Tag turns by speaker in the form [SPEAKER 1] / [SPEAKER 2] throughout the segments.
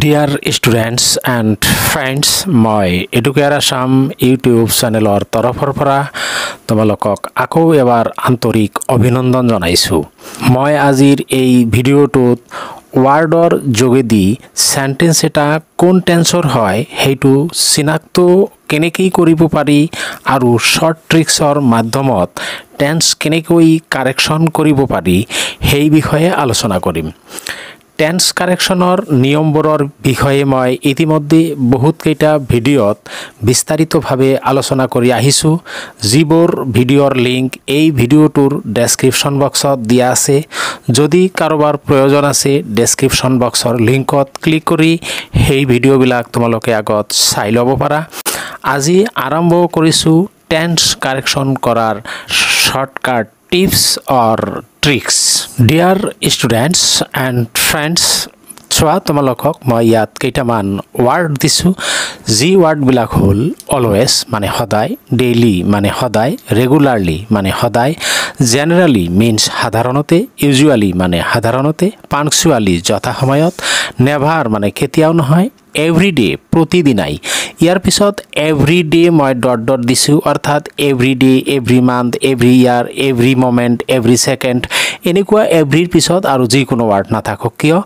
[SPEAKER 1] dear students and friends মই Educare Assam YouTube চেনেলৰ তৰফৰ পৰা তোমালোকক আকৌ এবাৰ আন্তৰিক অভিনন্দন জনাইছোঁ মই আজিৰ এই ভিডিঅ'টোত ৱাৰ্ডৰ যোগেদি চেণ্টেঞ্চ এটা কোন টেঞ্চৰ হয় সেইটো চিনাক্ত কেনেকৈ কৰিব পাৰি আৰু শ্বৰ্ট ট্ৰিক্সৰ মাধ্যমত টেঞ্চ কেনেকৈ কাৰেকশ্যন কৰিব পাৰি সেই বিষয়ে আলোচনা কৰিম টেন্স কারেকশ্যনৰ নিয়মবোৰৰ বিষয়ে মই ইতিমধ্যে বহুতকেইটা ভিডিঅ'ত বিস্তাৰিতভাৱে আলোচনা কৰি আহিছোঁ যিবোৰ ভিডিঅ'ৰ লিংক এই ভিডিঅ'টোৰ ডেছক্ৰিপশ্যন বক্সত দিয়া আছে যদি কাৰোবাৰ প্ৰয়োজন আছে ডেছক্ৰিপশ্যন বক্সৰ লিংকত ক্লিক কৰি সেই ভিডিঅ'বিলাক তোমালোকে আগত চাই ল'ব পাৰা আজি আৰম্ভ কৰিছোঁ টেন্স কাৰেকশ্যন কৰাৰ shortcut tips or tricks dear students and friends চোৱা তোমালোকক মই ইয়াত কেইটামান ৱাৰ্ড দিছোঁ যি ৱাৰ্ডবিলাক হ'ল অলৱেজ মানে সদায় ডেইলি মানে সদায় ৰেগুলাৰলি মানে সদায় জেনেৰেলি মিনছ সাধাৰণতে ইউজুৱেলি মানে সাধাৰণতে পাংচুৱেলি যথাসময়ত নেভাৰ মানে কেতিয়াও নহয় এভৰিডে' প্ৰতিদিনাই ইয়াৰ পিছত এভৰি ডে মই ডট ডট দিছোঁ অৰ্থাৎ every day every month every year every moment every second এনেকুৱা এভৰিৰ পিছত আৰু যিকোনো ৱাৰ্ড নাথাকক কিয়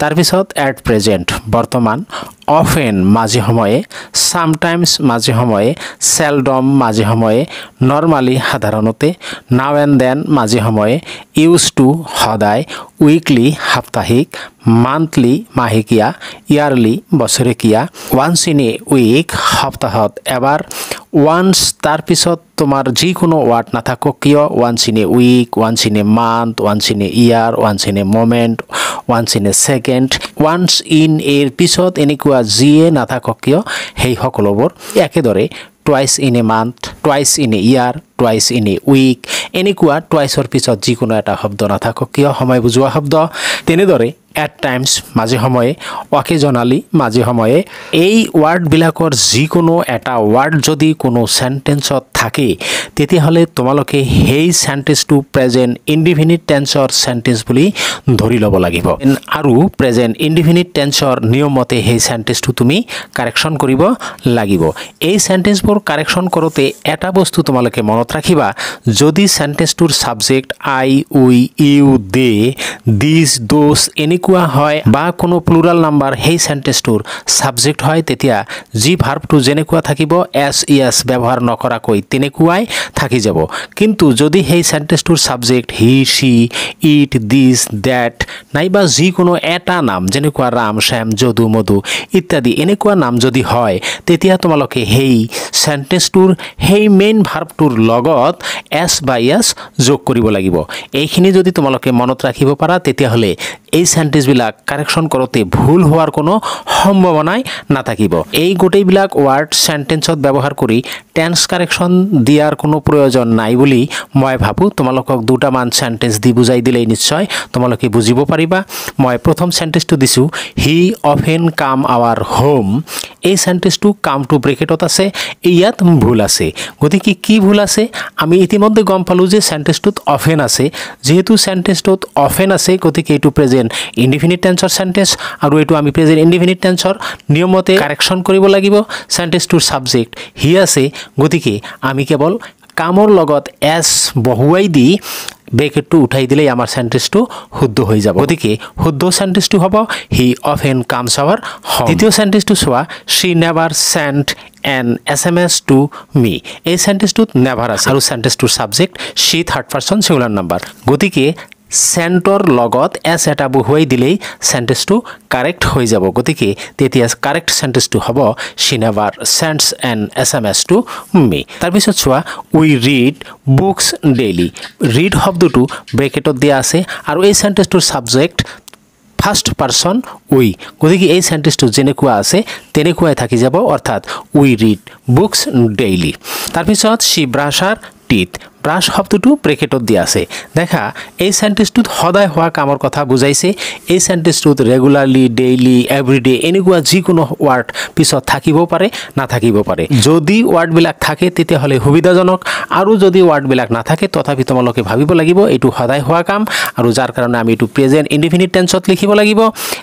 [SPEAKER 1] তাৰপিছত এট প্ৰেজেণ্ট বৰ্তমান অফেন মাজে সময়ে চামটাইমছ মাজে সময়ে চেলডম মাজে সময়ে নৰ্মেলি সাধাৰণতে নাও এণ্ড দেন মাজে সময়ে ইউজ টু সদায় উইকলি সাপ্তাহিক মান্থলি মাহেকীয়া ইয়াৰলি বছৰেকীয়া ওৱান্স ইন এ উইক দৈনিক সপ্তাহত এবাৰ ওৱান্স তাৰপিছত তোমাৰ যিকোনো ৱাৰ্ড নাথাকক কিয় once in a week once in a month once in a year once in a moment once in a second once in এৰ পিছত এনেকুৱা যিয়ে নাথাকক কিয় সেই সকলোবোৰ একেদৰে twice in a month twice in a year twice in a week এনেকুৱা টুৱাইচৰ পিছত যিকোনো এটা শব্দ নাথাকক কিয় সময় বুজোৱা শব্দ তেনেদৰে এট টাইমছ মাজে সময়ে অকেজনালি মাজে সময়ে এই ৱাৰ্ডবিলাকৰ যিকোনো এটা ৱাৰ্ড যদি কোনো চেণ্টেন্সত থাকে তেতিয়াহ'লে তোমালোকে সেই চেণ্টেন্সটো প্ৰেজেণ্ট ইণ্ডিফিনিট টেন্সৰ চেণ্টেন্স বুলি ধৰি ল'ব লাগিব আৰু প্ৰেজেণ্ট ইণ্ডিফিনিট টেন্সৰ নিয়মমতে সেই চেণ্টেন্সটো তুমি কাৰেকশ্যন কৰিব লাগিব এই চেণ্টেন্সবোৰ কাৰেকশ্যন কৰোঁতে এটা বস্তু তোমালোকে মনত ৰাখিবা যদি চেণ্টেন্সটোৰ subject I we you they these those এনেকুৱা এনেকুৱা হয় বা কোনো প্লুৰাল নাম্বাৰ সেই চেণ্টেঞ্চটোৰ ছাবজেক্ট হয় তেতিয়া যি ভাৰ্বটো যেনেকুৱা থাকিব এছ ই এছ ব্যৱহাৰ নকৰাকৈ তেনেকুৱাই থাকি যাব কিন্তু যদি সেই চেণ্টেঞ্চটোৰ ছাবজেক্ট হি চি ইট দিছ ডেট নাইবা যিকোনো এটা নাম যেনেকুৱা ৰাম শ্যাম যদু মধু ইত্যাদি এনেকুৱা নাম যদি হয় তেতিয়া তোমালোকে সেই চেণ্টেঞ্চটোৰ সেই মেইন ভাৰ্বটোৰ লগত এছ বা এছ যোগ কৰিব লাগিব এইখিনি যদি তোমালোকে মনত ৰাখিব পাৰা তেতিয়াহ'লে এই চেণ্টেঞ্চ সেন্টেন্সবিলাক কাৰেকশ্যন কৰোঁতে ভুল হোৱাৰ কোনো সম্ভাৱনাই নাথাকিব এই গোটেইবিলাক ৱাৰ্ড সেন্টেন্সত ব্যৱহাৰ কৰি টেন্স কাৰেকশ্যন দিয়াৰ কোনো প্ৰয়োজন নাই বুলি মই ভাবোঁ তোমালোকক দুটামান সেন্টেন্স দি বুজাই দিলেই নিশ্চয় তোমালোকে বুজিব পাৰিবা মই প্ৰথম সেন্টেন্সটা দিছোঁ he often come our home এই চেণ্টেঞ্চটো কাম টু ব্ৰেকেটত আছে ইয়াত ভুল আছে গতিকে কি ভুল আছে আমি ইতিমধ্যে গম পালোঁ যে চেণ্টেঞ্চটোত অফেন আছে যিহেতু চেণ্টেঞ্চটোত অফেন আছে গতিকে এইটো প্ৰেজেণ্ট ইনডিফিনিট টেঞ্চৰ চেণ্টেঞ্চ আৰু এইটো আমি প্ৰেজেণ্ট ইনডিফিনিট টেঞ্চৰ নিয়মতে কাৰেকশ্যন কৰিব লাগিব চেণ্টেঞ্চটোৰ ছাবজেক্ট সি আছে গতিকে আমি কেৱল কামৰ লগত এছ বহুৱাই দি ব্ৰেকেটটো উঠাই দিলেই আমাৰ চেণ্টেঞ্চটো শুদ্ধ হৈ যাব গতিকে শুদ্ধ চেণ্টেঞ্চটো হ'ব he often comes our home দ্বিতীয় চেণ্টেঞ্চটো চোৱা she never sent an S M S to me এই চেণ্টেঞ্চটোত নেভাৰ আছে আৰু চেণ্টেঞ্চটোৰ subject she third person singular number গতিকে চেণ্টৰ লগত এছ এটা বহুৱাই দিলেই চেণ্টেঞ্চটো কাৰেক্ট হৈ যাব গতিকে তেতিয়া কাৰেক্ট চেণ্টেঞ্চটো হ'ব she never sends and S M S to me তাৰপিছত চোৱা we read books daily read শব্দটো ব্ৰেকেটত দিয়া আছে আৰু এই চেণ্টেঞ্চটোৰ ছাবজেক্ট ফাৰ্ষ্ট পাৰ্চন উই গতিকে এই চেণ্টেঞ্চটো যেনেকুৱা আছে তেনেকুৱাই থাকি যাব অৰ্থাৎ উই ৰিড বুকছ ডেইলি তাৰপিছত শি ব্ৰাছাৰ টিথ প্ৰাশ শব্দটো ব্ৰেকেটত দিয়া আছে দেখা এই চেণ্টেঞ্চটোত সদায় হোৱা কামৰ কথা বুজাইছে এই চেণ্টেঞ্চটোত ৰেগুলাৰলি ডেইলি এভৰিডে এনেকুৱা যিকোনো ৱৰ্ড পিছত থাকিব পাৰে নাথাকিব পাৰে যদি ৱৰ্ডবিলাক থাকে তেতিয়াহ'লে সুবিধাজনক আৰু যদি ৱৰ্ডবিলাক নাথাকে তথাপি তোমালোকে ভাবিব লাগিব এইটো সদায় হোৱা কাম আৰু যাৰ কাৰণে আমি এইটো প্ৰেজেণ্ট ইণ্ডিফিনিট টেঞ্চত লিখিব লাগিব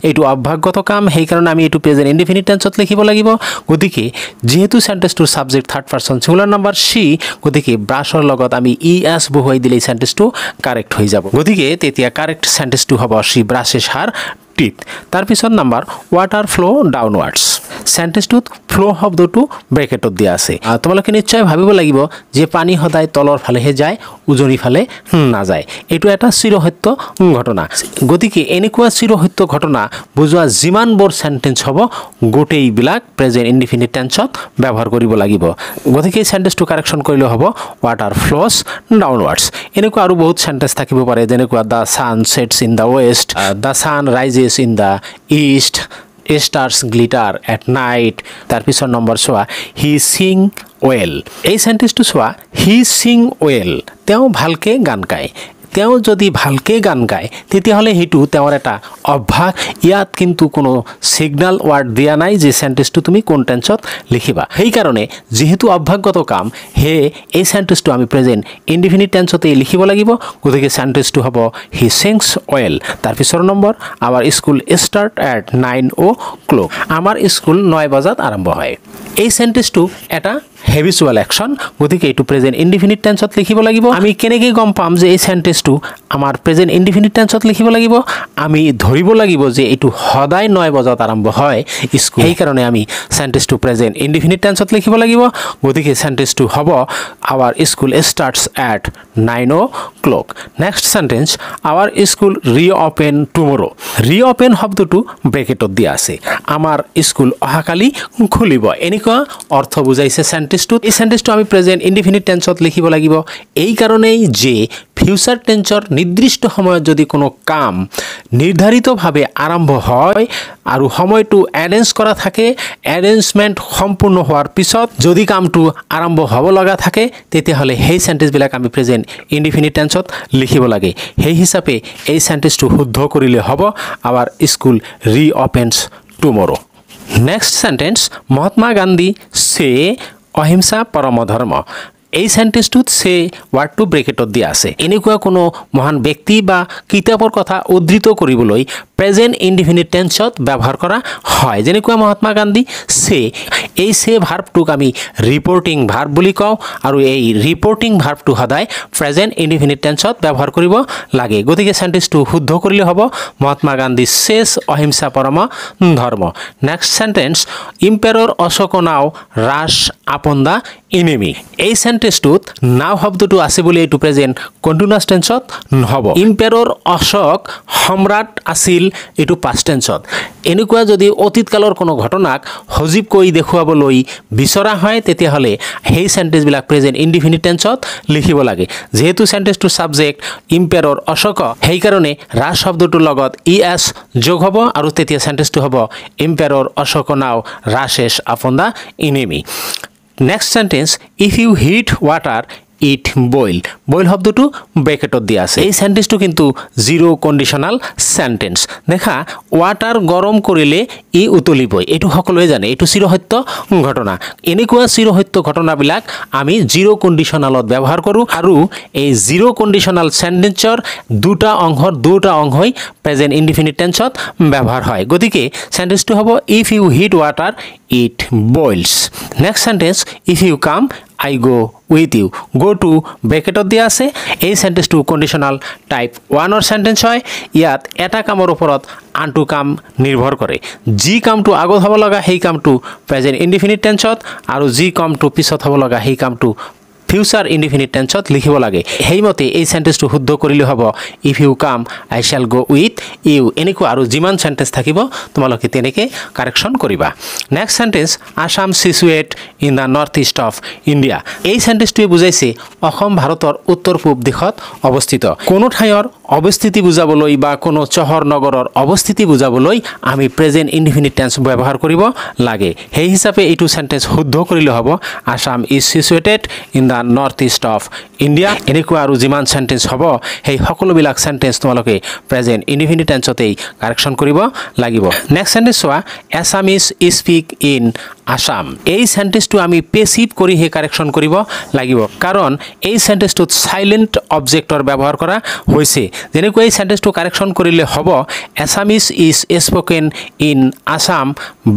[SPEAKER 1] এইটো অভ্যাসগত কাম সেইকাৰণে আমি এইটো প্ৰেজেণ্ট ইণ্ডিফিনিট টেঞ্চত লিখিব লাগিব গতিকে যিহেতু চেণ্টেঞ্চটোৰ subject third person singular number she গতিকে ব্ৰাছৰ লগত আমি আমি ই আস বহুয়াই দিলেই সেন্টেন্সটু কারেক্ট হয়ে যাব গতিকে তেতিয়া কারেক্ট সেন্টেন্সটু হব সি ব্রাশে সার টিপ তাৰ পিছত নাম্বাৰ ৱাটাৰ ফ্ল' ডাউনৱাৰ্ডছ চেণ্টেঞ্চটোত ফ্ল' শব্দটো ব্ৰেকেটত দিয়া আছে তোমালোকে নিশ্চয় ভাবিব লাগিব যে পানী সদায় তলৰ ফালেহে যায় উজনি ফালে নাযায় এইটো এটা চিৰসত্য ঘটনা গতিকে এনেকুৱা চিৰসত্য ঘটনা বুজোৱা যিমানবোৰ চেণ্টেঞ্চ হ'ব গোটেইবিলাক প্ৰেজেণ্ট ইণ্ডিফিনিট টেঞ্চত ব্যৱহাৰ কৰিব লাগিব গতিকে চেণ্টেঞ্চটো কাৰেকশ্যন কৰিলে হ'ব ৱাটাৰ ফ্ল'ছ ডাউনৱাৰ্ডছ এনেকুৱা আৰু বহুত চেণ্টেঞ্চ থাকিব পাৰে যেনেকুৱা the sun sets in the west the sun rises in the east stars glitter at night তাৰ পিছৰ নম্বৰ চোৱা হি সিং ৱেল এই চেণ্টেঞ্চটো চোৱা হি সিং ৱেল তেওঁ ভালকৈ গান গায় তেওঁ যদি ভালকৈ গান গায় তেতিয়াহ'লে সেইটো তেওঁৰ এটা অভ্যাস ইয়াত কিন্তু কোনো ছিগনেল ৱাৰ্ড দিয়া নাই যে চেণ্টেঞ্চটো তুমি কোন টেন্সত লিখিবা সেইকাৰণে যিহেতু অভ্যাসগত কাম সেয়ে এই চেণ্টেঞ্চটো আমি প্ৰেজেণ্ট ইণ্ডিফিনিট টেন্সতেই লিখিব লাগিব গতিকে চেণ্টেঞ্চটো হ'ব হি চেংছ তাৰ পিছৰ নম্বৰ আমাৰ school start at nine o'clock আমাৰ স্কুল ন বজাত আৰম্ভ হয় এই চেণ্টেঞ্চটো এটা হেভিচুৱেল একশ্যন গতিকে এইটো প্ৰেজেণ্ট ইণ্ডিফিনিট টেন্সত লিখিব লাগিব আমি কেনেকৈ গম পাম যে এই চেণ্টেঞ্চটো আমাৰ প্ৰেজেণ্ট ইণ্ডিফিনিট টেন্সত লিখিব লাগিব আমি ধৰিব লাগিব যে এইটো সদায় নয় বজাত আৰম্ভ হয় স্কুল সেইকাৰণে আমি চেণ্টেঞ্চটো প্ৰেজেণ্ট ইণ্ডিফিনিট টেন্সত লিখিব লাগিব গতিকে চেণ্টেঞ্চটো হ'ব our school starts at nine o'clock next sentence our school reopen tomorrow' reopen শব্দটো ব্ৰেকেটত দিয়া আছে আমাৰ স্কুল অহাকালি খুলিব এনেকুৱা অৰ্থ বুজাইছে চেণ্টেঞ্চ চেণ্টেঞ্চটোত এই চেণ্টেঞ্চটো আমি প্ৰেজেণ্ট ইণ্ডিফিনিট টেঞ্চত লিখিব লাগিব এইকাৰণেই যে ফিউচাৰ টেঞ্চৰ নিৰ্দিষ্ট সময়ত যদি কোনো কাম নিৰ্ধাৰিতভাৱে আৰম্ভ হয় আৰু সময়টো এৰেঞ্জ কৰা থাকে এৰেঞ্জমেণ্ট সম্পূৰ্ণ হোৱাৰ পিছত যদি কামটো আৰম্ভ হ'ব লগা থাকে তেতিয়াহ'লে সেই চেণ্টেঞ্চবিলাক আমি প্ৰেজেণ্ট ইণ্ডিফিনিট টেঞ্চত লিখিব লাগে সেই হিচাপে এই চেণ্টেঞ্চটো শুদ্ধ কৰিলে হ'ব আমাৰ school reopens tomorrow' next sentence Mahatma Gandhi সে अहिंसा धर्म এই সায়েণ্টিষ্টটোত সেই ৱাৰ্ডটো ব্ৰেকেটত দিয়া আছে এনেকুৱা কোনো মহান ব্যক্তি বা কিতাপৰ কথা উদ্ধৃত কৰিবলৈ প্ৰেজেণ্ট ইণ্ডিফিনিট টেন্সত ব্যৱহাৰ কৰা হয় যেনেকুৱা মহাত্মা গান্ধী চে এই চে ভাৰ্বটোক আমি ৰিপৰ্টিং ভাৰ্ব বুলি কওঁ আৰু এই ৰিপৰ্টিং ভাৰ্বটো সদায় প্ৰেজেণ্ট ইণ্ডিফিনিট টেন্সত ব্যৱহাৰ কৰিব লাগে গতিকে চেণ্টেন্সটো শুদ্ধ কৰিলে হ'ব মহাত্মা গান্ধী শেষ অহিংসা পৰম ধৰ্ম next sentence emperor Ashoka now rush upon the enemy এই চেণ্টেন্স প্ৰেজেন্ট নাও শব্দটো আছে বুলি এইটো প্ৰেজেণ্ট কন্টিনিউয়াস টেন্সত নহব ইম্পেয়াৰৰ অশোক সম্ৰাট আছিল এইটো পাস্ট টেন্সত এনেকুৱা যদি অতীত কালৰ কোনো ঘটনাক সজীৱ কৰি দেখুৱাবলৈ বিচৰা হয় তেতিয়াহ'লে সেই চেণ্টেঞ্চবিলাক প্ৰেজেণ্ট ইনডিফিনিট টেন্সত লিখিব লাগে যিহেতু চেণ্টেজটো ছাবজেক্ট ইম্পেয়াৰৰ অশোক সেইকাৰণে ৰাজ শব্দটোৰ লগত ই e এছ যোগ হ'ব আৰু তেতিয়া চেণ্টেঞ্চটো হ'ব ইম্পেয়াৰৰ Ashoka now rushes upon the enemy Next sentence, if you heat water it boil boil শব্দটো ব্ৰেকেটত দিয়া আছে এই চেণ্টেন্সটো কিন্তু জিৰ' কণ্ডিশ্যনাল চেণ্টেন্স দেখা ৱাটাৰ গৰম কৰিলে ই উতলিবই এইটো সকলোৱে জানে এইটো চিৰসত্য ঘটনা এনেকুৱা চিৰসত্য ঘটনাবিলাক আমি জিৰ' কণ্ডিশ্যনালত ব্যৱহাৰ কৰোঁ আৰু এই জিৰ' কণ্ডিশ্যনাল চেণ্টেন্সৰ দুটা অংশৰ দুটা অংশই প্ৰেজেণ্ট ইণ্ডিফিনিট টেন্সত ব্যৱহাৰ হয় গতিকে চেণ্টেন্সটো হ'ব if you heat water it boils next sentence if you come I go with you go to ব্ৰেকেটত দিয়া আছে এই চেণ্টেঞ্চটো কণ্ডিশ্যনেল টাইপ ওৱানৰ চেণ্টেঞ্চ হয় ইয়াত এটা কামৰ ওপৰত আনটো কাম নিৰ্ভৰ কৰে যি কামটো আগত হ'ব লগা সেই কামটো প্ৰেজেণ্ট ইনডিফিনিট টেঞ্চত আৰু যি কামটো পিছত হ'ব লগা সেই কামটো ফিউচার ইন্ডিফিনিট টেন্সত লিখিব লাগে সেইমতে এই চেণ্টেঞ্চটো শুদ্ধ কৰিলে হ'ব if you come I shall go' with you এনেকুৱা আৰু যিমান চেণ্টেঞ্চ থাকিব তোমালোকে তেনেকৈ কাৰেকশ্যন কৰিবা next sentence Assam situate in the north east of India এই চেণ্টেঞ্চটোৱে বুজাইছে অসম ভাৰতৰ উত্তৰ পূব দিশত অৱস্থিত কোনো ঠাইৰ অৱস্থিতি বুজাবলৈ বা কোনো চহৰ নগৰৰ অৱস্থিতি বুজাবলৈ আমি প্ৰেজেণ্ট ইনফিনিট টেন্স ব্যৱহাৰ কৰিব লাগে সেই হিচাপে এইটো চেণ্টেঞ্চ শুদ্ধ কৰিলে হ'ব Assam is situated in the north east of India এনেকুৱা আৰু যিমান চেণ্টেঞ্চ হ'ব সেই সকলোবিলাক চেণ্টেঞ্চ তোমালোকে প্ৰেজেণ্ট ইনফিনিট টেন্সতেই কাৰেকশ্যন কৰিব লাগিব নেক্সট চেণ্টেঞ্চ চোৱা এছামিজ স্পিক ইন আসাম এই সেন্টেন্সটো আমি পেচিভ কৰিহে কাৰেকশ্যন কৰিব লাগিব কাৰণ এই চেণ্টেন্সটোত চাইলেণ্ট অবজেক্টৰ ব্যৱহাৰ কৰা হৈছে যেনেকৈ এই চেণ্টেন্সটো কাৰেকশ্যন কৰিলে হ'ব Assamese is spoken in Assam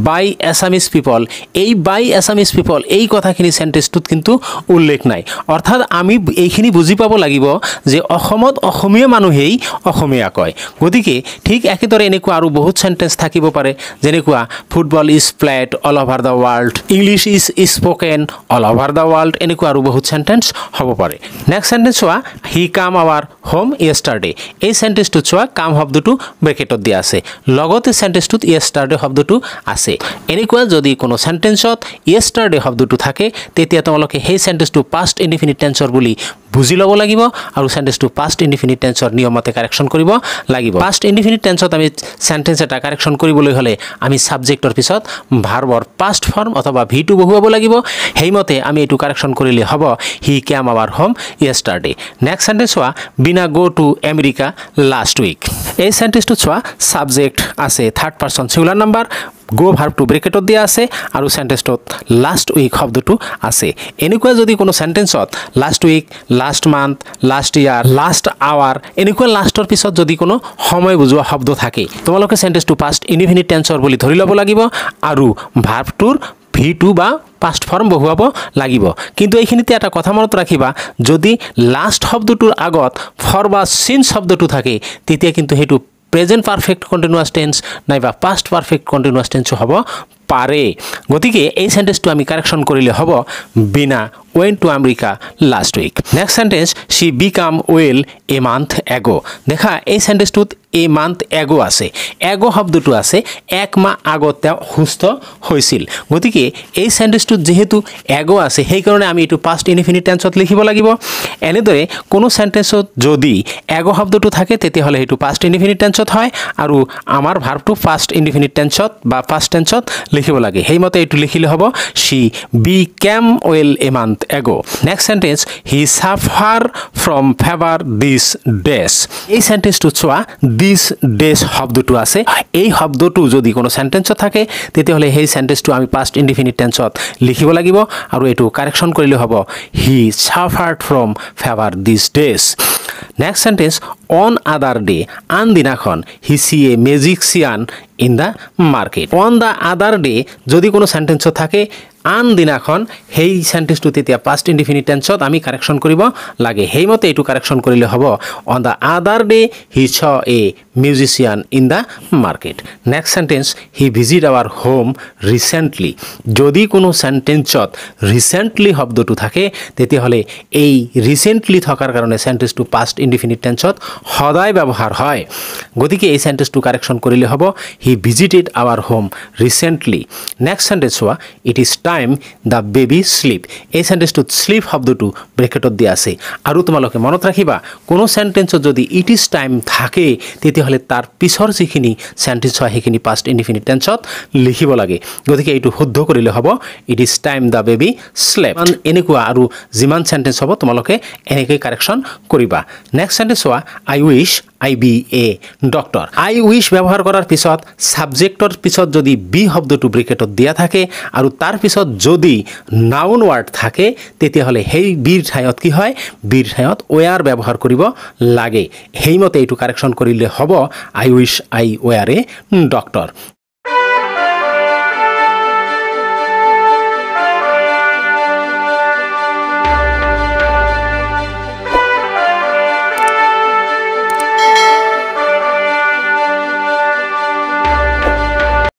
[SPEAKER 1] by Assamese people এই বাই এছামিজ পিপল এই কথাখিনি চেণ্টেন্সটোত কিন্তু উল্লেখ নাই অৰ্থাৎ আমি এইখিনি বুজি পাব লাগিব যে অসমত অসমীয়া মানুহেই অসমীয়া কয় গতিকে ঠিক একেদৰে এনেকুৱা আৰু বহুত চেণ্টেন্স থাকিব পাৰে যেনেকুৱা football is played all over the world English is spoken all over the world এনেকুৱা আৰু বহুত চেণ্টেঞ্চ হ'ব পাৰে নেক্সট চেণ্টেঞ্চ চোৱা he come our home yesterday এই চেণ্টেঞ্চটোত চোৱা কাম শব্দটো ব্ৰেকেটত দিয়া আছে লগতে চেণ্টেঞ্চটোত ইয়েষ্টাৰডে শব্দটো আছে এনেকুৱা যদি কোনো চেণ্টেঞ্চত ইয়েষ্টাৰডে শব্দটো থাকে তেতিয়া তেওঁলোকে সেই চেণ্টেঞ্চটো পাষ্ট ইনডিফিনিট টেঞ্চৰ বুলি বুজি ল'ব লাগিব আৰু চেণ্টেন্সটো পাষ্ট ইণ্ডিফিনিট টেন্সৰ নিয়মতে কাৰেকশ্যন কৰিব লাগিব পাষ্ট ইণ্ডিফিনিট টেন্সত আমি চেণ্টেন্স এটা কাৰেকশ্যন কৰিবলৈ হ'লে আমি ছাবজেক্টৰ পিছত ভাৰ্বৰ পাষ্ট ফৰ্ম অথবা ভি টু বহুৱাব লাগিব সেইমতে আমি এইটো কাৰেকশ্যন কৰিলে হ'ব he came our home yesterday next sentence চোৱা বিনা গ' টু এমেৰিকা লাষ্ট উইক এই চেণ্টেন্সটোত চোৱা ছাবজেক্ট আছে থাৰ্ড পাৰ্চন চিউলাৰ নাম্বাৰ গ্ৰ' ভাৰ্ভটো ব্ৰেকেটত দিয়া আছে আৰু চেণ্টেন্সটোত লাষ্ট উইক শব্দটো আছে এনেকুৱা যদি কোনো চেণ্টেন্সত last week last month last year last hour এনেকুৱা লাষ্টৰ পিছত যদি কোনো সময় বুজোৱা শব্দ থাকে তোমালোকে চেণ্টেন্সটো পাষ্ট ইনফিনিট টেন্সৰ বুলি ধৰি ল'ব লাগিব আৰু ভাৰ্ভটোৰ ভি টু বা পাষ্ট ফৰ্ম বহুৱাব লাগিব কিন্তু এইখিনিতে এটা কথা মনত ৰাখিবা যদি লাষ্ট শব্দটোৰ আগত ফৰ বা চিন শব্দটো থাকে তেতিয়া কিন্তু সেইটো প্ৰেজেণ্ট পাৰ্ফেক্ট কণ্টিনিউৱাছ টেঞ্চ নাইবা পাষ্ট পাৰ্ফেক্ট কণ্টিনিউৱাছ টেঞ্চো হ'ব পাৰে গতিকে এই চেণ্টেন্সটো আমি কাৰেকশ্যন কৰিলে হ'ব বিনা ৱেন to America last week next sentence she become well a month ago' দেখা এই চেণ্টেন্সটোত এ মান্থ এগো আছে এগ' শব্দটো আছে এক মাহ আগত তেওঁ সুস্থ হৈছিল গতিকে এই চেণ্টেন্সটোত যিহেতু এগো আছে সেইকাৰণে আমি এইটো পাষ্ট ইনফিনিট টেন্সত লিখিব লাগিব এনেদৰে কোনো চেণ্টেন্সত যদি এগ' শব্দটো থাকে তেতিয়াহ'লে সেইটো পাষ্ট ইনফিনিট টেন্সত হয় আৰু আমাৰ ভাৰ্বটো ফাৰ্ষ্ট ইনডিফিনিট টেন্সত বা ফাৰ্ষ্ট টেন্সত লিখিব লাগে সেইমতে এইটো লিখিলে হ'ব she became well a month ago' next sentence he suffer from fever this dress এই চেণ্টেঞ্চটোত চোৱা দিছ ড্ৰেছ শব্দটো আছে এই শব্দটো যদি কোনো চেণ্টেঞ্চত থাকে তেতিয়াহ'লে সেই চেণ্টেঞ্চটো আমি পাষ্ট ইণ্ডিফিনিট টেঞ্চত লিখিব লাগিব আৰু এইটো কাৰেকশ্যন কৰিলে হ'ব he suffered from fever this dress next sentence on other day আন দিনাখন he see a in the market on the other day যদি কোনো সেন্টেন্সও থাকে আন দিনাখন সেই সেন্টেন্সটো তেতিয়া পাষ্ট ইণ্ডিফিনিট টেন্সত আমি কাৰেকশ্যন কৰিব লাগে সেইমতে এইটো কাৰেকশ্যন কৰিলে হ'ব on the other day he saw a musician in the market next sentence he visit our home recently যদি কোনো চেণ্টেঞ্চত ৰিচেণ্টলি শব্দটো থাকে তেতিয়াহ'লে এই ৰিচেণ্টলি থকাৰ কাৰণে সেন্টেন্সটো পাষ্ট ইণ্ডিফিনিট টেন্সত সদায় ব্যৱহাৰ হয় গতিকে এই সেন্টেন্সটো কাৰেকশ্যন কৰিলে হ'ব he visited our home recently next sentence হোৱা it is time the baby sleep এই চেণ্টেঞ্চটোত শ্লিপ শব্দটো ব্ৰেকেটত দিয়া আছে আৰু তোমালোকে মনত ৰাখিবা কোনো চেণ্টেঞ্চত যদি ইট ইজ টাইম থাকে তেতিয়াহ'লে তাৰ পিছৰ যিখিনি চেণ্টেঞ্চ হয় সেইখিনি পাষ্ট ইনডিফিনিট টেঞ্চত লিখিব লাগে গতিকে এইটো শুদ্ধ কৰিলে হ'ব it is time the baby slept এনেকুৱা আৰু যিমান চেণ্টেঞ্চ হ'ব তোমালোকে এনেকৈ কাৰেকশ্যন কৰিবা নেক্সট চেণ্টেঞ্চ হোৱা I wish I be a doctor I wish ব্যৱহাৰ কৰাৰ পিছত ছাবজেক্টৰ পিছত যদি বি শব্দটো ব্ৰেকেটত দিয়া থাকে আৰু তাৰ পিছত যদি নাউন ৱাৰ্ড থাকে তেতিয়াহ'লে সেই বিৰ ঠাইত কি হয় বিৰ ঠাইত ৱেয়াৰ ব্যৱহাৰ কৰিব লাগে সেইমতে এইটো কাৰেকশ্যন কৰিলে হ'ব I wish I were doctor